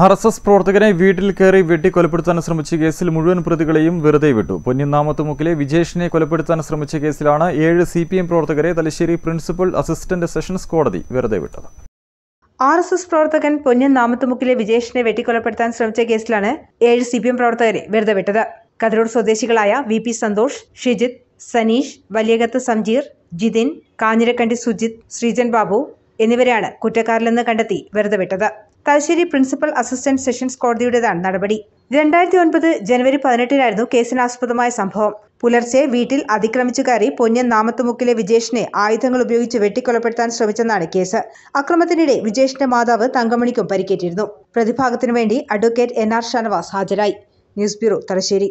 R S S പ്രവർത്തകനെ വീട്ടിൽ കയറി വെട്ടിക്കൊലപ്പെടുത്താൻ ശ്രമിച്ച കേസിൽ മുഴുവൻ പ്രതികളെയും വെറുതെ വിട്ടു മുക്കിലെ വിജേഷിനെ കൊലപ്പെടുത്താൻ ശ്രമിച്ച കേസിലാണ് ഏഴ് സി പി എം പ്രവർത്തകരെ തലശ്ശേരി പ്രിൻസിപ്പൽ അസിസ്റ്റന്റ് സെഷൻസ് കോടതി വെറുതെ വിട്ടത് ആർ എസ് എസ് പ്രവർത്തകൻ പൊന്നിൻ മുക്കിലെ വിജേഷിനെ വെട്ടിക്കൊലപ്പെടുത്താൻ ശ്രമിച്ച കേസിലാണ് ഏഴ് സി പി എം പ്രവർത്തകരെ വെറുതെ വിട്ടത് കതിരൂർ സ്വദേശികളായ വി പി സന്തോഷ് ഷിജിത് സനീഷ് വലിയകത്ത് സംജീർ ജിതിൻ കാഞ്ഞിരക്കണ്ടി സുജിത് ശ്രീജൻ ബാബു എന്നിവരെയാണ് കുറ്റക്കാരിലെന്ന് കണ്ടെത്തി വെറുതെ വിട്ടത് തലശ്ശേരി പ്രിൻസിപ്പൽ അസിസ്റ്റന്റ് സെഷൻസ് കോടതിയുടേതാണ് നടപടി രണ്ടായിരത്തി ഒൻപത് ജനുവരി പതിനെട്ടിനായിരുന്നു കേസിനാസ്പദമായ സംഭവം പുലർച്ചെ വീട്ടിൽ അതിക്രമിച്ചു കയറി പൊന്നൻ നാമത്തുമുക്കിലെ വിജേഷിനെ ആയുധങ്ങൾ ഉപയോഗിച്ച് വെട്ടിക്കൊലപ്പെടുത്താൻ ശ്രമിച്ചെന്നാണ് കേസ് അക്രമത്തിനിടെ വിജേഷിന്റെ മാതാവ് തങ്കമണിക്കും പരിക്കേറ്റിരുന്നു പ്രതിഭാഗത്തിനു വേണ്ടി അഡ്വക്കേറ്റ് എൻ ആർ ഷാനവാസ് ഹാജരായി ന്യൂസ് ബ്യൂറോ തലശ്ശേരി